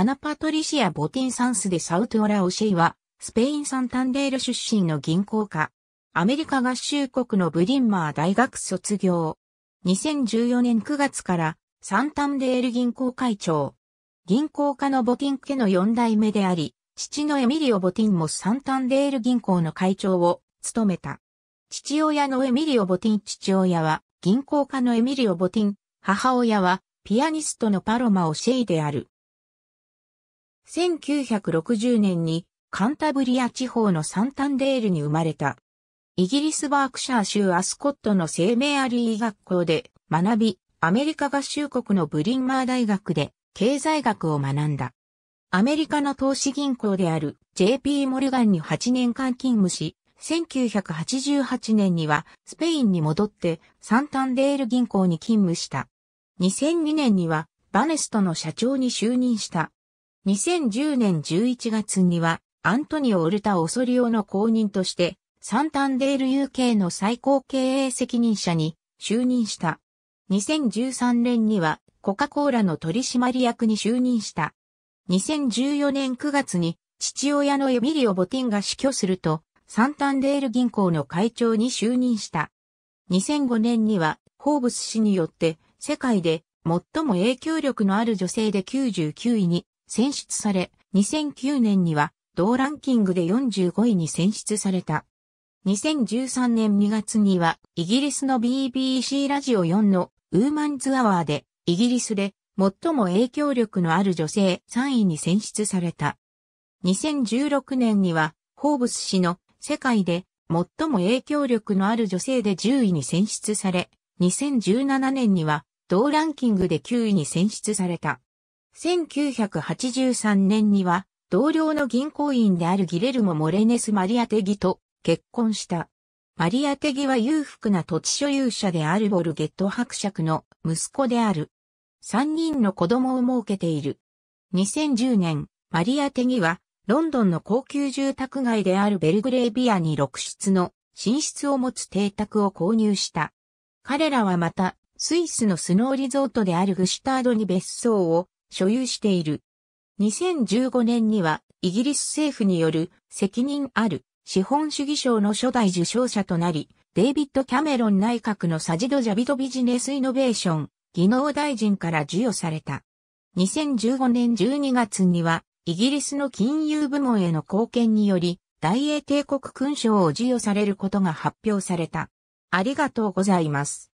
アナパトリシア・ボティンサンス・でサウト・オラ・オシェイは、スペイン・サンタンデール出身の銀行家。アメリカ合衆国のブリンマー大学卒業。2014年9月からサンタンデール銀行会長。銀行家のボティン家の4代目であり、父のエミリオ・ボティンもサンタンデール銀行の会長を務めた。父親のエミリオ・ボティン父親は銀行家のエミリオ・ボティン、母親はピアニストのパロマ・オシェイである。1960年にカンタブリア地方のサンタンデールに生まれた。イギリスバークシャー州アスコットの生命アリー学校で学び、アメリカ合衆国のブリンマー大学で経済学を学んだ。アメリカの投資銀行である JP モルガンに8年間勤務し、1988年にはスペインに戻ってサンタンデール銀行に勤務した。2002年にはバネストの社長に就任した。2010年11月には、アントニオ・ウルタ・オソリオの後任として、サンタンデール UK の最高経営責任者に就任した。2013年には、コカ・コーラの取締役に就任した。2014年9月に、父親のエミリオ・ボティンが死去すると、サンタンデール銀行の会長に就任した。2005年には、ホーブス氏によって、世界で最も影響力のある女性で99位に選出され、2009年には同ランキングで45位に選出された。2013年2月にはイギリスの BBC ラジオ4のウーマンズアワーでイギリスで最も影響力のある女性3位に選出された。2016年にはホーブス氏の世界で最も影響力のある女性で10位に選出され、2017年には同ランキングで9位に選出された。1983年には、同僚の銀行員であるギレルモ・モレネス・マリアテギと結婚した。マリアテギは裕福な土地所有者であるボルゲット伯爵の息子である。3人の子供を設けている。2010年、マリアテギは、ロンドンの高級住宅街であるベルグレービアに6室の寝室を持つ邸宅を購入した。彼らはまた、スイスのスノーリゾートであるグシュタードに別荘を所有している。2015年にはイギリス政府による責任ある資本主義賞の初代受賞者となり、デイビッド・キャメロン内閣のサジド・ジャビド・ビジネス・イノベーション、技能大臣から授与された。2015年12月には、イギリスの金融部門への貢献により、大英帝国勲章を授与されることが発表された。ありがとうございます。